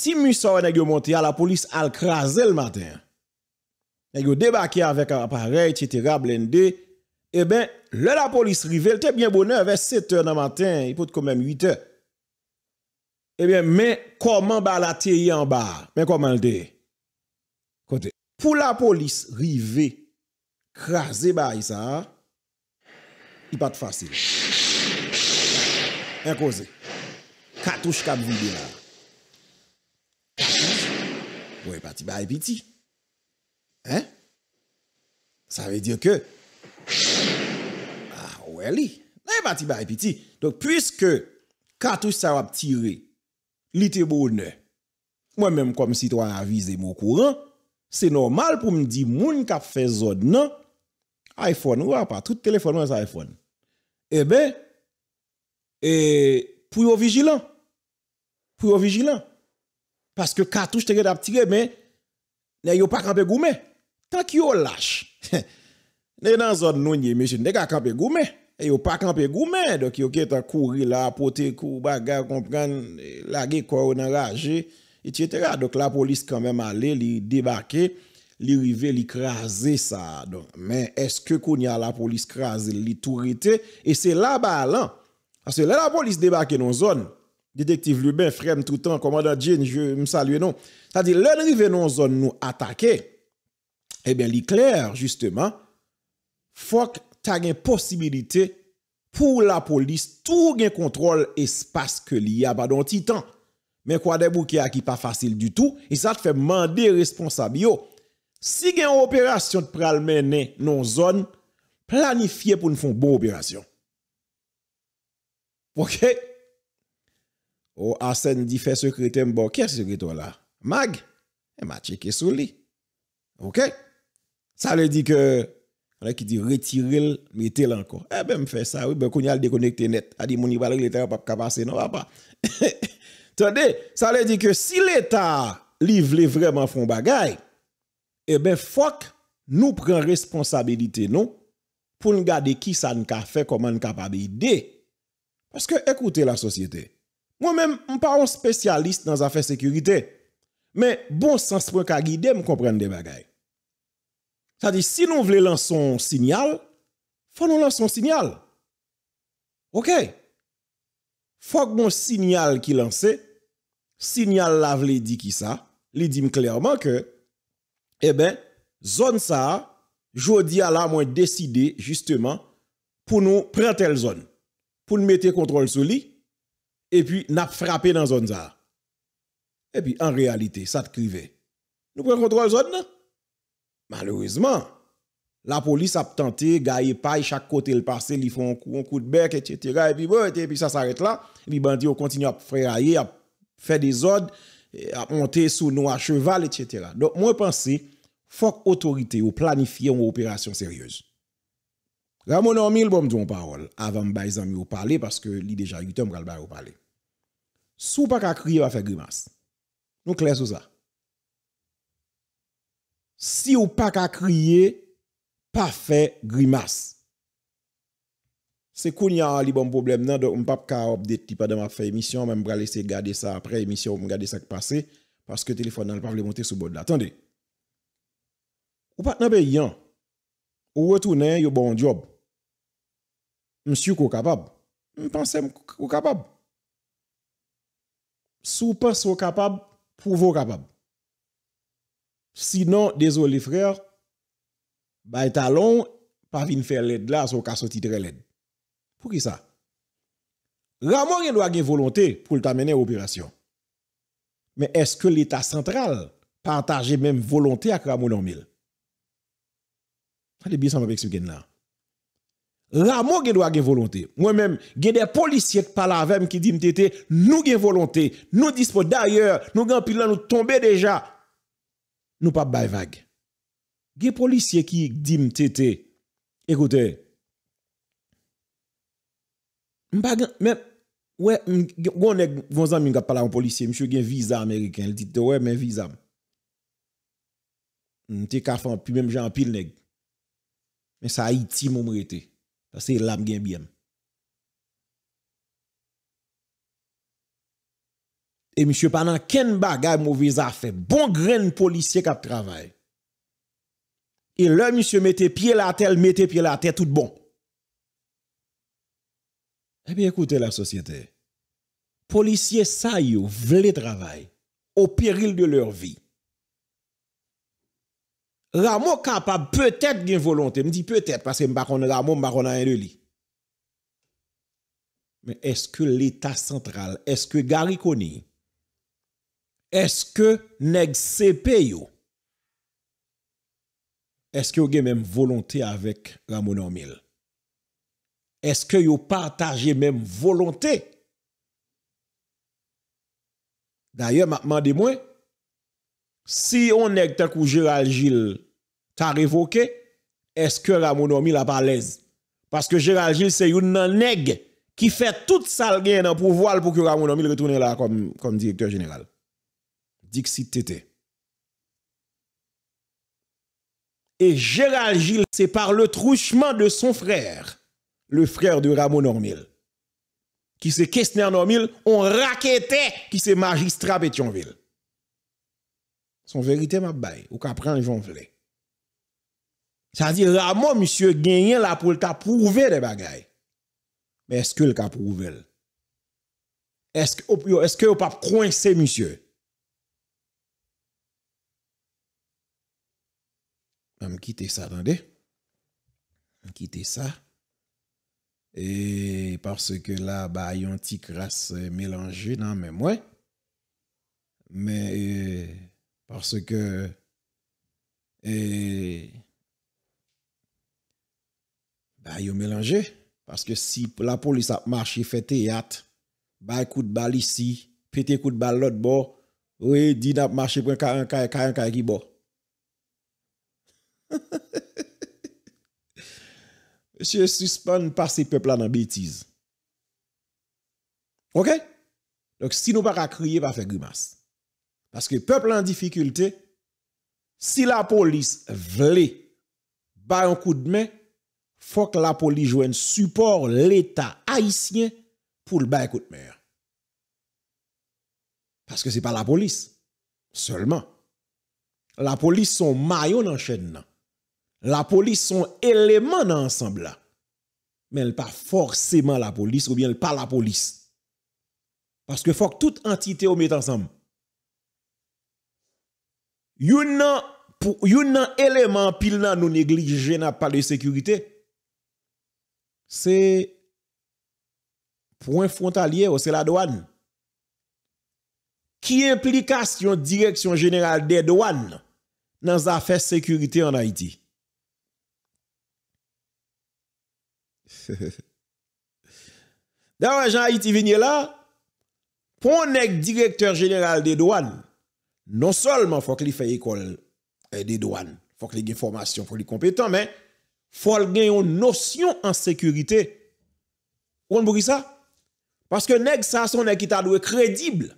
si mi sa wè nè gyo montè a la polis al krasè l matèn, nè gyo debakè avèk aparey, tjetèra, blèn dè, e bè, lè la polis rive, lè te bè bò nè, avè 7 hè nan matèn, i pote kò mèm 8 hè, e bè mè kòman ba la tè yè an ba, mè kòman lè dè, kote, pou la polis rive, krasè ba yè sa, i pat fasyl, mè kose, katouche kab vile la, Ou e pati ba epiti Eh Sa ve diyo ke ah, Ou e li Na e pati ba epiti Dok pwiske Katouche sa wap tire Li te bo ou ne Mwen menm kom si to an avize mou kouran Se normal pou mdi moun kap fe zon nan Iphone Ou a pati tout telefon waz Iphone Ebe E pou yo vijilan Pou yo vijilan Paske katouche te re da ptire men, ne yo pa kampe goumen. Tak yo lache. Ne nan zon nou nye meche, ne ka kampe goumen. E yo pa kampe goumen. Dok yo ke ta kouri la, pote kou bagar, kompran, lage koronaraje, et cetera. Dok la polis kanmem ale li debake, li rive, li kraze sa. Men, eske kon ya la polis kraze, li tou rite, e se la balan. Ase la la polis debake non zon. Detektif Loubin frem tout an, komanda Jean, je msalue non. Tati, lè nrive non zon nou atake, e eh ben li kler, justeman, fòk ta gen posibilite pou la polis tou gen kontrol espas ke li ya ba don titan. Men kwa debou ki a ki pa fasil du tout, i sa te fè mande responsab yo. Si gen operasyon pral menen non zon, planifiye pou nou fon bon operasyon. Fokè? Fokè? Ou Asen di fè sekretè mbo, kè se sekretò la? Mag, e m a cheke sou li. Ok? Sa le di ke, anè ki di retirel, metel anko. Ebe m fè sa, wè, m kounyal dekonek tè net. Adi mouni balèk lè tè an pap kapase, nan wap pa. Tonde, sa le di ke, si l'Etat liv lè vreman fon bagay, ebe fok nou pren responsabilite non, nou, pou n gade ki sa n ka fè, koman n ka pabe ide. E, paske, ekoute la sosyete. Mwen men, mwen pa an spesyaliste nan zafen sekurite. Men, bon sens mwen ka gide m kompren de bagay. Sa di, si nou vle lanson sinyal, fwa nou lanson sinyal. Ok. Fwa gmon sinyal ki lansè, sinyal la vle di ki sa, li dim klerman ke, e ben, zon sa, jodi ala mwen deside, justeman, pou nou prentel zon. Pou nou mette kontrol sou li, et puis n'a frappé dans zone ça. Et puis en réalité, ça te crivait. Nous prenons contrôle zone là. Malheureusement, la police a tenté gagner paille chaque côté le passé, ils font un coup, de bec etc. et puis ça s'arrête là. Et puis bandits continue à frayer, à faire des ordres, à monter sous nous à cheval etc. Donc moi penser faut que l'autorité planifier une opération sérieuse. Ramon an bon, mi l pou m joun parol avan m bay zan mi ou pale paske li deja yute m bral bay ou pale. Sou pa ka kriye pa fe grimas. Nou kles ou sa. Si ou pa ka kriye, pa fe grimas. Se koun ya li bon problem nan, do m pap ka op deti pa dem ap fe emisyon, men m bral ese gade sa apre emisyon, m gade sa k pase, paske telefon nan l pa vle monte sou bod la. Tande. Ou pat nan be yon, ou wetou nen yo bon job, msyou kou kapab. Mpensem kou kapab. Sou pas kou kapab, pou vò kapab. Sinon, dezolifre, bay talon, pa vin fè led la, sou kasotidre led. Pou ki sa? Ramon gen do a gen volontè pou l'ta menè wopirasyon. Men eske l'Etat sentral pa antaje menm volontè ak ramon anmil? Ate bisan pa pek se gen la. La mou gen do a gen volonté. Mwen men, gen de polisye ki pala avèm ki dim tete, nou gen volonté, nou dispo d'ayèr, nou gen pil la nou tombe deja. Nou pa bay vag. Gen polisye ki dim tete, ekoute, ekoute, mwen pa gen, mwen, mwen gen polisye, mwen gen visa Amerikan, mwen gen visa. Mwen te kafan, mwen gen pil neg. Mwen sa iti moun mwete. Sa se yi lam gen byen. E misyo panan ken bagay mou viza fe, bon gren polisye kap travay. E lè misyo mette pie la tel, mette pie la tel, tout bon. E eh bi ekoute la sosyete. Polisye sa yi ou vle travay, ou peril de lèr vi. Ramon kapap peut-et gen volonté. M di peut-et, pasè m bakon nan Ramon, m bakon nan en de li. Men eske l'Etat Sentral, eske Garikoni, eske Negsepe yo, eske yo gen menm volonté avèk Ramon Anmil. Eske yo partajé menm volonté. D'ayè, man de mwen, si on est que Gérald Gilles t'a révoqué, est-ce que Ramon monomie la pas l'aise? Parce que Gérald Gilles, c'est une nègre qui fait toute sa gain pour pouvoir pour que Ramon retourne là comme, comme directeur général. Dixit Et Gérald Gilles, c'est par le truchement de son frère, le frère de Ramon Normil, qui c'est Kessner Normil, on raquetait qui c'est magistrat Pétionville. Son verite map bay, ou ka pran yon vle. Sa di, la mo, misye, genyen la pou l ka prouvel de bagay. Me eske l ka prouvel? Eske ou pa prouvel se misye? Mwen mkite sa, mwen mkite sa. E, parce ke la, ba, yon ti kras melange nan mwen mwen. Me, e, Parse ke... E... Ba yo melanje. Parse ke si la polis ap mache fete yat, bay kout bal isi, pete kout bal lot bo, we di nap mache pren kanyan kanyan kanyan ki bo. Monsye suspon pa se pepla nan betiz. Ok? Ok? Donc si nou pa kakriye pa fe gimas. Paske peple an difikulte, si la polis vle, bay an kout mè, fok la polis jwen support l'état haïsien pou l'bay kout mè. Paske se pa la polis, seulement, la polis son mayon an chèn nan, la non. polis son eleman an ansamb la, men l pa fòrsèman la polis ou bien l pa la polis. Paske fok tout antite ou met ansamb, Yon nan, élément élément nan nous pil nan nou nan point frontalier ou c'est la douane. Qui implication direction générale des douanes dans affaires sécurité en Haïti? D'ailleurs, Jean Haïti là, pour un directeur général des douanes, Non solman fòk li fèy ekol e de douan, fòk li gen formasyon, fòk li kompetan, men fòk li gen yon nosyon an sekurite. Ou an boki sa? Paske neg sason nek ki ta dwe kredible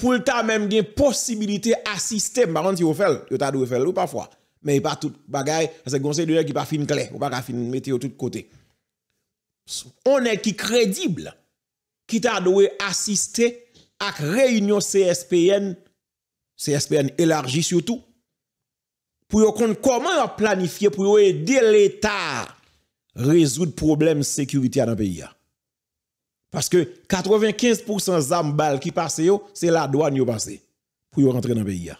pou lta menm gen posibilite asiste, marant yo fèl, yo ta dwe fèl ou pa fwa, men yon pa tout bagay se gonsen yon nek ki pa fin kle, ou pa ka fin meti yo tout kote. On nek ki kredible ki ta dwe asiste ak reynyon CSPN C'est SPN élargi surtout, pour comprendre comment planifié pour aider l'État à résoudre le problème de sécurité dans le pays. Parce que 95% des armes qui passent, c'est la douane qui passe pour rentrer dans le pays.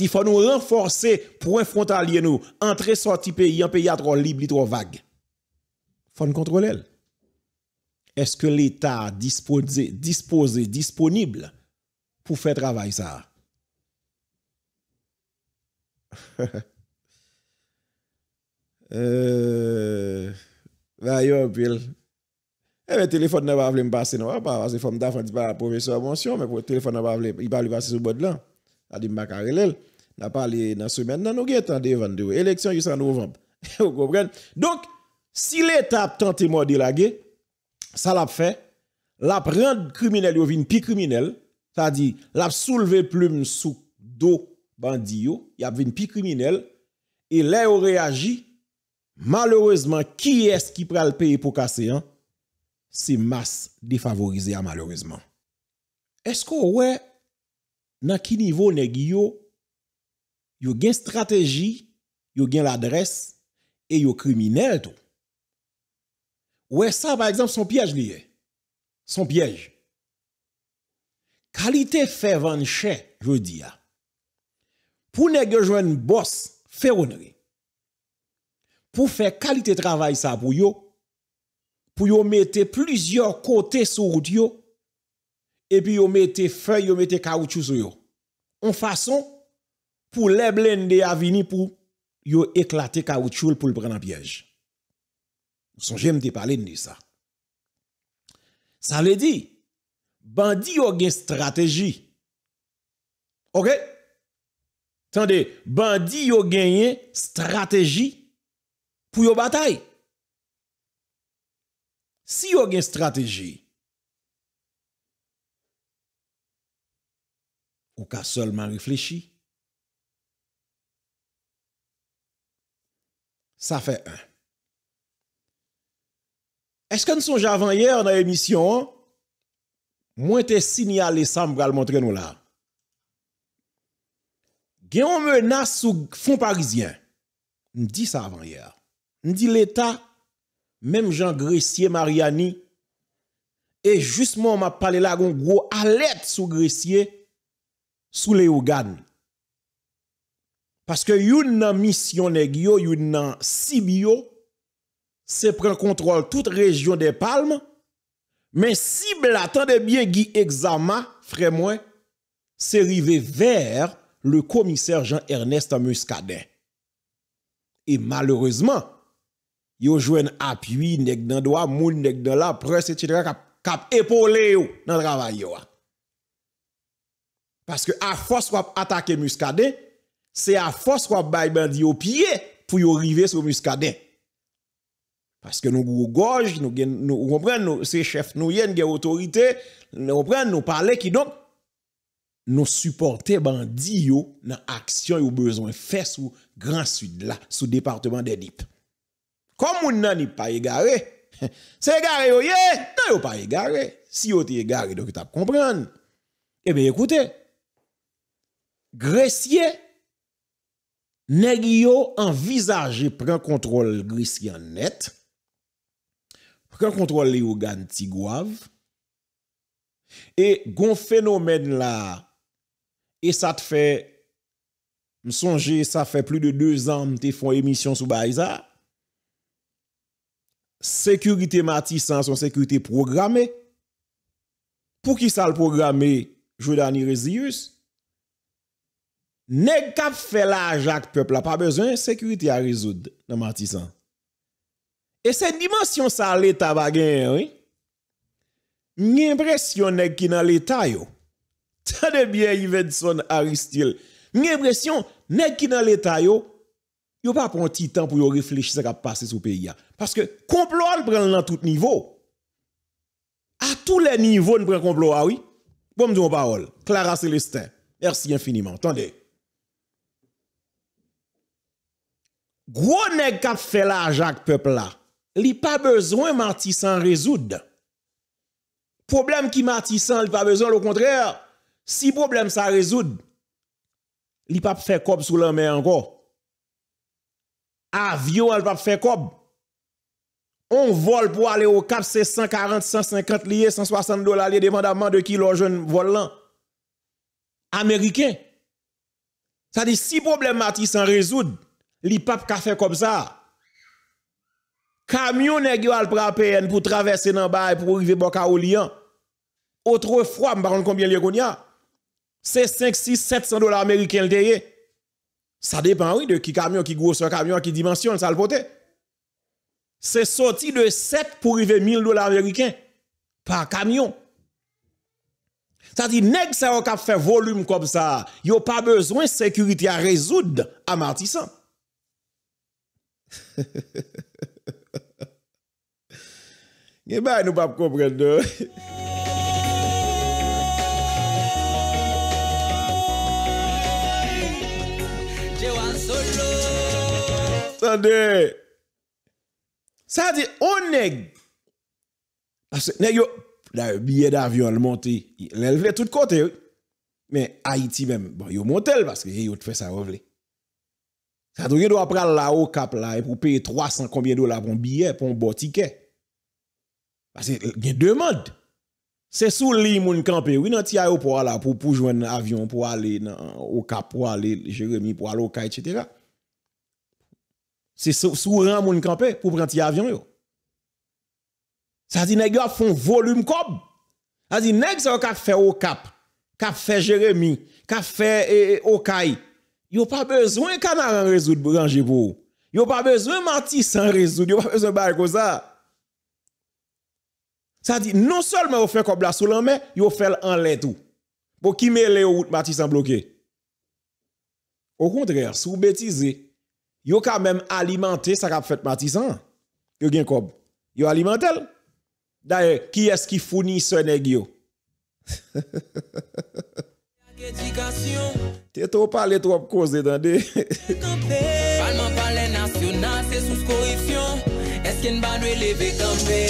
Il faut nous renforcer pour un frontalier, nous, entrer sortir pays, un pays trop libre, trop vague. Il faut nous contrôler. Est-ce que l'État disposé, disposé, disponible pour faire travail ça. euh, là, ah, yo, pile. Eh bien, le téléphone n'a pas voulu me passer, non, pas parce que faut d'affaires dit pas professeur mention, mais pour le téléphone n'a pas voulu, il pas lui passer sur le bord là. a dit, je n'a pas parlé dans la semaine, non, nous avons 22 élections jusqu'en novembre. Vous comprenez? Donc, si l'État tente de la guerre, ça l'a fait, la prendre criminel, il une plus criminel, Sa di, l ap souleve ploum sou do bandi yo, y ap vin pi kriminel, e lè yo reagi, malorezman ki es ki pral peyi pou kase an, se mas defavorize a malorezman. Esko wè, nan ki nivou negi yo, yo gen strategi, yo gen ladres, e yo kriminel to? Wè sa, par exemple, son piyaj liye. Son piyaj. Kalite fè ven chè, jò di ya. Pou ne ge jwen bòs, fè ron re. Pou fè kalite travay sa pou yo, pou yo mette plizyor kote sou roud yo, epi yo mette fè, yo mette kaoutchou sou yo. On fason, pou le blen de avini pou yo eklate kaoutchou pou l'bran apyèj. Mouson jèm te pale n de sa. Sa le di, bandi a stratégie. OK? Attendez, bandi a gagné stratégie pour yo bataille. Si a une stratégie, ou ka seulement réfléchi, Ça fait un. Est-ce que nous sommes avant hier dans l'émission Mwen te sinyal e sam bral montre nou la. Gen yon menas sou fon parizien. Ndi sa avan yer. Ndi l'Etat, menm jan Grecier, Mariani, e jistman wap pale la gong gro alet sou Grecier, sou le Yogan. Paske yon nan mission negyo, yon nan Sibyo, se pren kontrol tout region de Palme, Men si blatan de byen gi egzama fremwen, se rive ver le komiser Jean-Ernest Muscadet. E maloreseman, yo jwen apuy nek dan doa, moun nek dan la, pre se titra kap epole yo nan travay yo. Paske a fos wap atake Muscadet, se a fos wap baybandi yo pye pou yo rive sou Muscadet. Paske nou gwo goj, nou gen, nou komprende nou se chef nou yen gen otorite, nou komprende nou pale ki donk nou supporte bandi yo nan aksyon yo bezon fè sou Grand Sud la, sou departement d'Edip. Kom moun nan ni pa ye gare, se ye gare yo ye, nan yo pa ye gare, si yo te ye gare do ki tap komprende. kwen kontrol li ou gan ti gouav, e goun fenomen la, e sa te fe, m sonje, sa fe plu de 2 an, m te fon emisyon sou ba aiza, sekurite matisan son sekurite programe, pou ki sa l programe, jw dani reziyus, neg kap fe la jak pepl, la pa bezwen, sekurite a rezoud nan matisan. E se dimensyon sa lè tabagè, wè, n'impresyon nèk ki nan lè ta yo, tade bè Yvèdson Aristil, n'impresyon nèk ki nan lè ta yo, yo pa pronti tan pou yo reflejse sa ka pase sou peyi ya. Paske, komplon prèl nan tout nivou. Ah bon, a tout lè nivou n'prèl komplon, a wè. Boum di mou baol, Clara Celestin, mersi infiniment, tande. Gwo nèk kap fè la, Jacques Peuple la, li pa bezon mati san rezoud. Problem ki mati san, li pa bezon, lo kontrèr, si problem sa rezoud, li pa pfe kob sou lan men anko. A, vyo an, li pa pfe kob. On vol pou ale o kap, se 140, 150 liye, 160 dola liye, devan daman de ki lo jen volan. Ameriken, sa di si problem mati san rezoud, li pa pka fe kob sa, a, Camion nèg yo pour traverser nan bay pour arriver Autrefois, je ne combien il y C'est 5, 6, 700 dollars américains Ça dépend, oui, de qui camion, qui gros camion, qui dimension, ça le porter. C'est sorti de 7 pour arriver 1000 dollars américains par camion. Ça dit, nèg ça a fait volume comme ça. Yo pas besoin de sécurité à résoudre à martissant. E bay nou pa pou kompren do. Sade. Sade, o neg. Ase, neg yo, la yo biye da avyon monti, le vle tout kote yo. Men, Haiti mem, bon yo montel, paske yo te fwe sa wavle. Sade, yo do ap pral la o kap la, e pou pey 300 konbyen do la pon biye, pon botikey. Parce qu'il y a demande. C'est sous l'île moun campé. Oui, dans petit aéroport là pour pour joindre avion pour aller au Cap pour aller Jérémy pour aller au Cap etc. C'est sous l'île, mon campé pour prendre l'avion. avion yo. Ça dit gars font volume comme. Ça dit nèg qui ka fait au Cap, ka fait Jérémy, ka fait eh, eh, au Cap. Yo pas besoin canard résoudre branger pour. Yo pas besoin sans résoudre, yo pas besoin bail comme ça. Sa di, nou sol men ou fe kob la sou lan men, yo fe l an len tou. Bo ki me le ou matisan blokye. Ou kontre, sou betize, yo ka men alimenté sa kap fet matisan. Yo gen kob. Yo alimentèl. Da ye, ki es ki founi sè neg yo. Te to pale trop koze dan de. Palman pale nasyonal, se sou sko ifyon. Esken badwe leve kampè.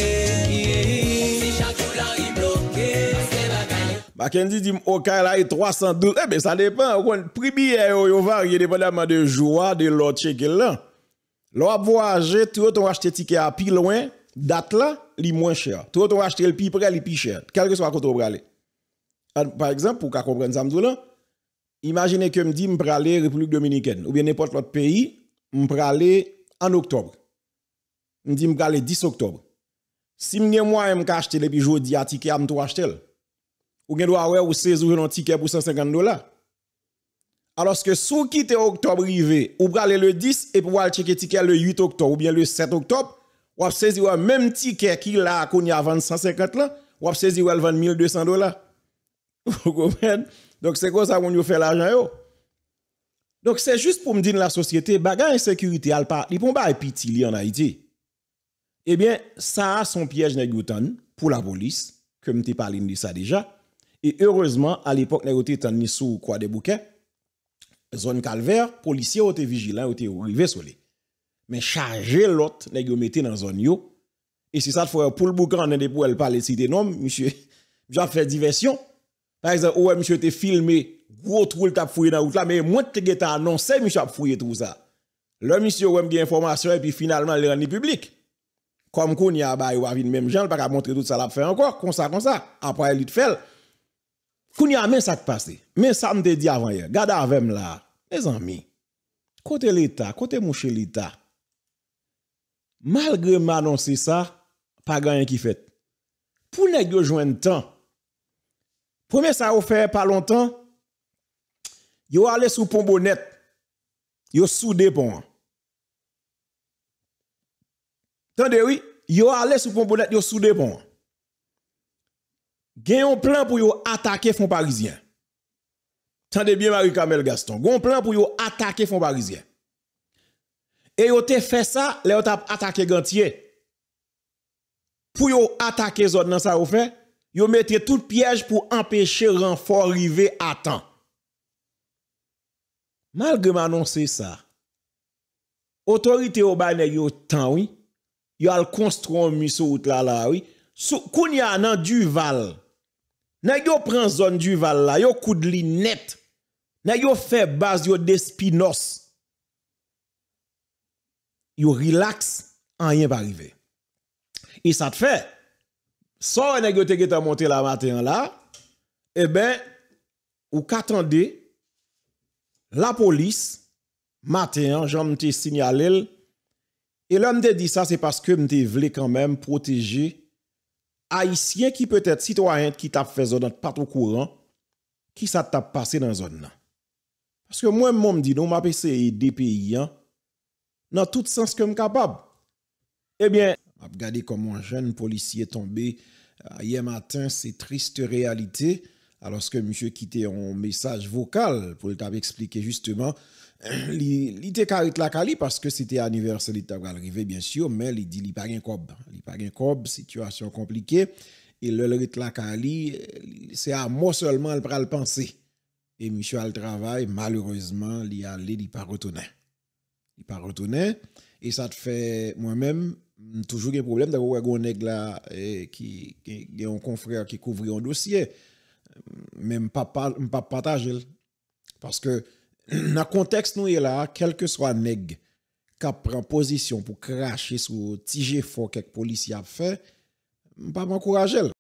Mackenzie dit, ok, là, il 312. Eh bien, ça dépend. Le prix billet, il oh, varie dépendamment de joie, de l'autre que là. L'on voyager, tu vas acheter ticket à plus loin, date là, il moins cher. Tu vas acheter le plus près, il plus cher. Quel que soit côté aller. Ah, par exemple, pour qu'on comprenne ça, imaginez que je me dis, je en République Dominicaine ou bien n'importe quel pays, je vais aller en octobre. Je me dis, je aller 10 octobre. Si je me moyen, je vais acheter le plus jour, je vais acheter le ou gen doit ou 16 ou un ticket pour 150 dollars. Alors que sous quitte octobre arrivé, ou aller le 10 et pour aller checker ticket le 8 octobre ou bien le 7 octobre, ou a saisi ou même ticket qui là qu'on y a 150 là, ou a saisi ou 1200 dollars. Vous comprenez Donc c'est comme ça qu'on fait l'argent yo. Donc c'est juste pour me dire la société bagarre insécurité al pas, li pon ba piti en Haïti. Eh bien, ça a son piège nègoutan pour la police, comme t'ai parlé de ça déjà. Et heureusement, à l'époque, nous mis sous quoi des bouquets, zone calvaire, policiers étaient vigilants, étaient arrivés sur les. Mais charger l'autre, nous mettez dans la zone Et c'est ça qu'il faut pour le boucan, on des pour elle parler cité non, monsieur, j'ai fait diversion. Par exemple, ouais, monsieur était filmé, gros trou tape fouillé dans route là, mais moi tu as annoncé monsieur a fouillé tout ça. Le monsieur ouais, a information et puis finalement le rendu public. Comme qu'on y a bah, il même venir même gens, pas montrer tout ça l'a fait encore, comme ça comme ça. Après il fait Kouni a men sak pase, men sak mte di avan ye, gada avem la, le zan mi, kote lita, kote mouche lita, malgre man anonsi sa, pa ganyan ki fet. Pou ne gyo jwen tan, pou men sa ou fe pa lontan, yo ale sou pon bonet, yo sou depon an. Tande wii, yo ale sou pon bonet, yo sou depon an. gen yon plan pour yo attaquer fond parisien. Tendez bien Marie camille Gaston. Gon plan pour yo attaquer fond parisien. Et yo te fait ça, le yo tap attaqué Gantier. Pour yo attaquer zone nan sa yo fait, yo mette tout piège pour empêcher renfort arriver à temps. Malgré m'annoncer ça, autorité au bagne yo tan, oui, yo al construire un musou là là oui. Sou, Kounia Duval, Nèg yo prend zone du Val la, yo coup de net, Nèg yo fait base yo d'espinos. Yo relax, rien va arriver. Et ça te fait so nèg yo te geta monter la matin là, eh ben ou qu'attendez la police matin, j'en te signalé et l'homme te dit ça c'est parce que m'te voulait quand même protéger A isye ki peut non, et sitwa ent ki tap fè zon nan pat ou kouran, ki sa tap pase nan zon nan. Aske mwen moun mdi nou, m ap ese e DPI an, nan tout sens ke m kapab. Ebyen, ap gade kon mwen jen policye tombe, yè matin se triste realite, aloske mwen mwen kite yon mesaj vokal pou le tap explike justement, il carré la kali parce que c'était anniversaire il est arrivé bien sûr mais il dit il pas un cob il pas un cob situation compliquée et le rit la kali c'est à moi seulement le pral penser et Michel al travail malheureusement il allé il pas retourné il pas retourné et ça te fait moi-même toujours un problème d'avoir un là qui e, qui un confrère qui couvre un dossier même pas pas partager parce que Na konteks nou yè e la, kel ke swa neg kap pran pozisyon pou krashe sou tijè fò kek polisi ap fè, ba m'ankourajel.